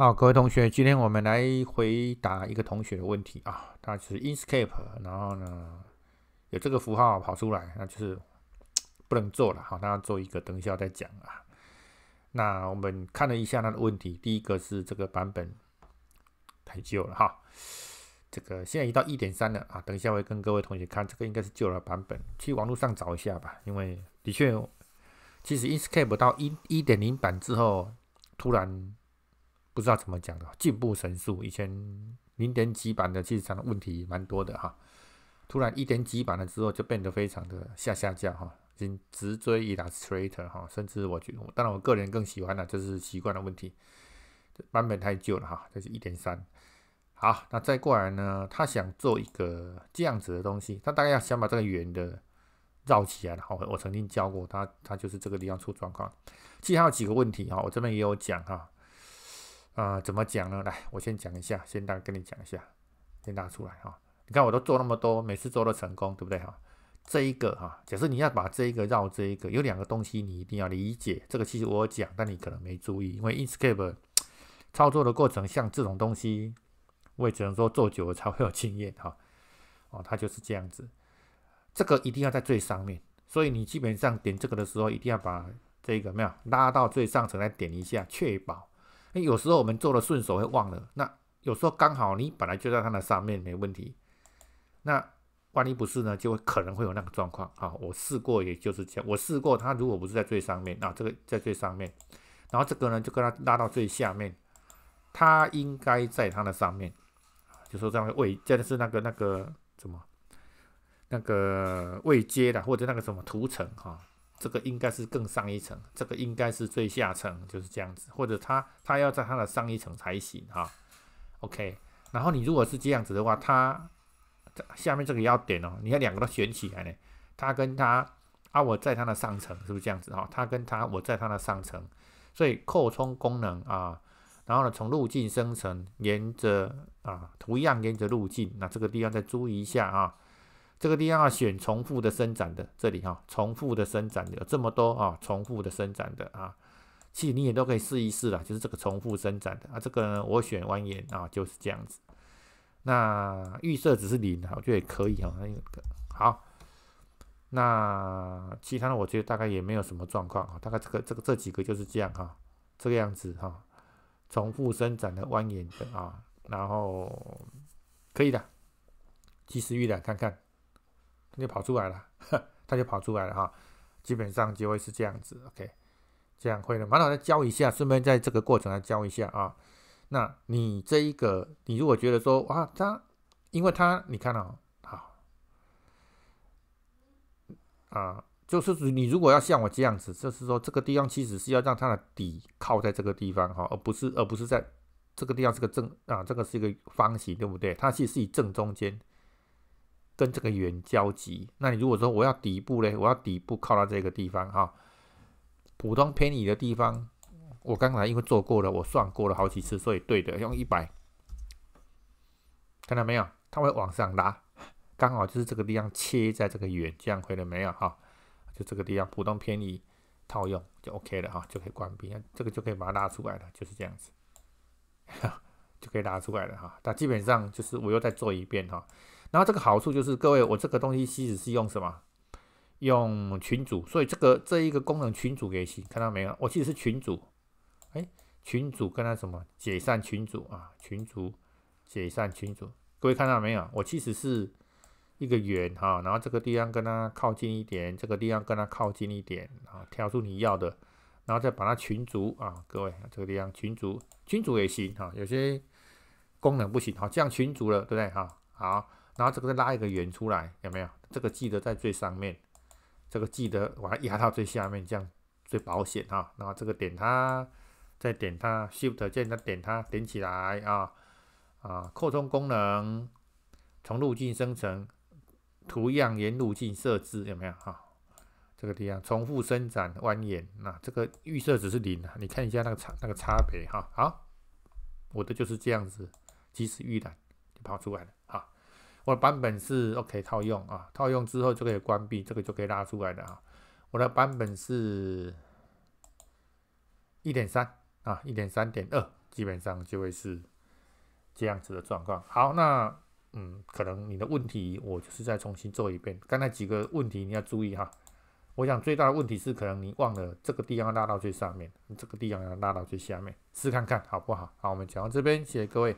好，各位同学，今天我们来回答一个同学的问题啊。他是 Inkscape，然后呢有这个符号跑出来，那就是不能做了哈。那做一个等一下再讲啊。那我们看了一下他的问题，第一个是这个版本太旧了哈。这个现在已到一点三了啊，等一下会跟各位同学看，这个应该是旧了版本，去网络上找一下吧。因为的确，其实 Inkscape 到一一点零版之后突然。不知道怎么讲的，进步神速。以前零点几版的其实上的问题蛮多的哈，突然一点几版了之后就变得非常的下下架哈，已经直追 Illustrator 哈，甚至我觉得，当然我个人更喜欢的，这是习惯的问题，版本太旧了哈，这是一点三。好，那再过来呢，他想做一个这样子的东西，他大概要想把这个圆的绕起来哈，我曾经教过他，他就是这个地方出状况。其实还有几个问题哈，我这边也有讲哈。啊，怎么讲呢？来，我先讲一下，先大跟你讲一下，先拿出来哈。你看，我都做那么多，每次做都成功，对不对哈？这一个哈，假设你要把这一个绕这一个，有两个东西你一定要理解。这个其实我讲，但你可能没注意，因为 i n s c a p e 操作的过程像这种东西，我也只能说做久了才会有经验哈。哦，它就是这样子，这个一定要在最上面，所以你基本上点这个的时候，一定要把这个没有拉到最上层来点一下，确保。有时候我们做的顺手会忘了。那有时候刚好你本来就在它的上面没问题。那万一不是呢，就会可能会有那个状况啊。我试过，也就是这样。我试过，它如果不是在最上面，那这个在最上面，然后这个呢就跟它拉到最下面，它应该在它的上面，就说这样位，真的是那个那个什么，那个位阶的或者那个什么涂层啊。这个应该是更上一层，这个应该是最下层，就是这样子，或者它它要在它的上一层才行啊。OK，然后你如果是这样子的话，它下面这个要点哦，你要两个都选起来呢，它跟它啊，我在它的上层，是不是这样子哈，它跟它我在它的上层，所以扩充功能啊，然后呢，从路径生成，沿着啊，图样沿着路径，那这个地方再注意一下啊。这个第二选重复的伸展的，这里哈，重复的伸展的有这么多啊，重复的伸展的啊，其实你也都可以试一试啦，就是这个重复伸展的啊，这个我选蜿蜒啊，就是这样子。那预设只是零，我觉得也可以哈。好，那其他的我觉得大概也没有什么状况啊，大概这个这个这几个就是这样哈，这个样子哈，重复伸展的蜿蜒的啊，然后可以的，及时预览看看。就跑出来了，它就跑出来了哈。基本上就会是这样子，OK，这样会的。马老再教一下，顺便在这个过程来教一下啊。那你这一个，你如果觉得说哇，它，因为它，你看哦，好，啊，就是你如果要像我这样子，就是说这个地方其实是要让它的底靠在这个地方哈，而不是而不是在这个地方是个正啊，这个是一个方形，对不对？它其实是以正中间。跟这个圆交集，那你如果说我要底部嘞，我要底部靠到这个地方哈，普通偏移的地方，我刚才因为做过了，我算过了好几次，所以对的，用一百，看到没有？它会往上拉，刚好就是这个地方切在这个圆这样回来没有哈？就这个地方普通偏移套用就 OK 了哈，就可以关闭，这个就可以把它拉出来了，就是这样子，就可以拉出来了哈。那基本上就是我又再做一遍哈。然后这个好处就是各位，我这个东西其实是用什么？用群主，所以这个这一个功能群主也行，看到没有？我其实是群主，哎，群主跟他什么？解散群主啊，群主解散群主，各位看到没有？我其实是一个圆哈，然后这个地方跟它靠近一点，这个地方跟它靠近一点啊，挑出你要的，然后再把它群主啊，各位这个地方群主群主也行哈，有些功能不行哈，这样群主了，对不对哈？好。然后这个再拉一个圆出来，有没有？这个记得在最上面，这个记得把它压到最下面，这样最保险哈。然后这个点它，再点它，Shift 键再点它，点起来啊啊！扩充功能，从路径生成图样沿路径设置有没有哈？这个地方重复伸展蜿蜒，那这个预设只是零啊。你看一下那个差那个差别哈。好，我的就是这样子，即时预览就跑出来了哈。我的版本是 OK 套用啊，套用之后就可以关闭，这个就可以拉出来的啊。我的版本是一点三啊，一点三点二，基本上就会是这样子的状况。好，那嗯，可能你的问题，我就是再重新做一遍。刚才几个问题你要注意哈。我想最大的问题是，可能你忘了这个地方拉到最上面，这个地方要拉到最下面，试看看好不好？好，我们讲到这边，谢谢各位。